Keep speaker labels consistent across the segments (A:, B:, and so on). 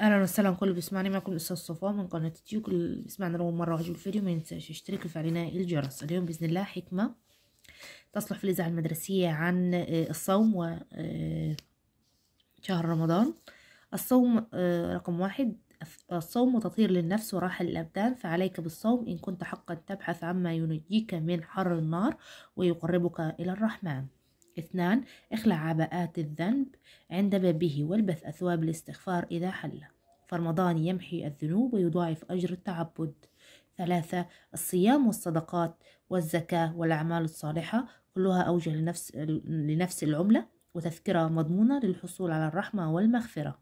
A: اهلا وسهلا كل بيسمعني معكم الاستاذ صفاء من قناه تيوك اللي بيسمعنا اول مره وعجبه الفيديو ما ينساش يشترك ويفعل الجرس اليوم باذن الله حكمه تصلح في الاذاعه المدرسيه عن آه، الصوم و آه، شهر رمضان الصوم آه، رقم واحد الصوم تطهير للنفس وراحة الأبدان فعليك بالصوم إن كنت حقا تبحث عما ينجيك من حر النار ويقربك إلى الرحمن اثنان اخلع عباءات الذنب عند بابه والبث أثواب الاستغفار إذا حل فرمضان يمحي الذنوب ويضاعف أجر التعبد ثلاثة الصيام والصدقات والزكاة والأعمال الصالحة كلها أوجه لنفس, لنفس العملة وتذكرة مضمونة للحصول على الرحمة والمغفرة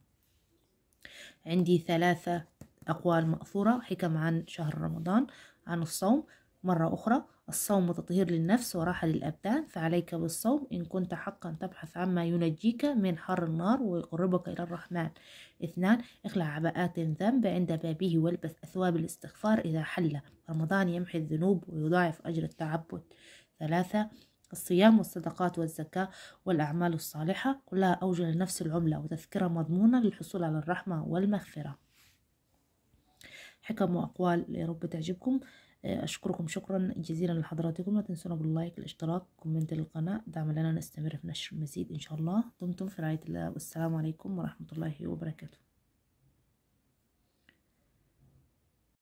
A: عندي ثلاثة أقوال مأثورة حكم عن شهر رمضان عن الصوم مرة أخرى الصوم تطهير للنفس وراحة للأبدان فعليك بالصوم إن كنت حقا تبحث عما ينجيك من حر النار ويقربك إلى الرحمن اثنان اخلع عباءات الذنب عند بابه والبس أثواب الاستغفار إذا حل رمضان يمحي الذنوب ويضاعف أجر التعبد ثلاثة الصيام والصدقات والزكاة والأعمال الصالحة كلها أوجه لنفس العملة وتذكرة مضمونة للحصول على الرحمة والمغفرة حكم وأقوال يا رب تعجبكم آه، أشكركم شكرا جزيلا لحضراتكم لا تنسونا باللايك الاشتراك كومنت للقناة دعم لنا نستمر في نشر المزيد إن شاء الله دمتم في رعاية الله والسلام عليكم ورحمة الله وبركاته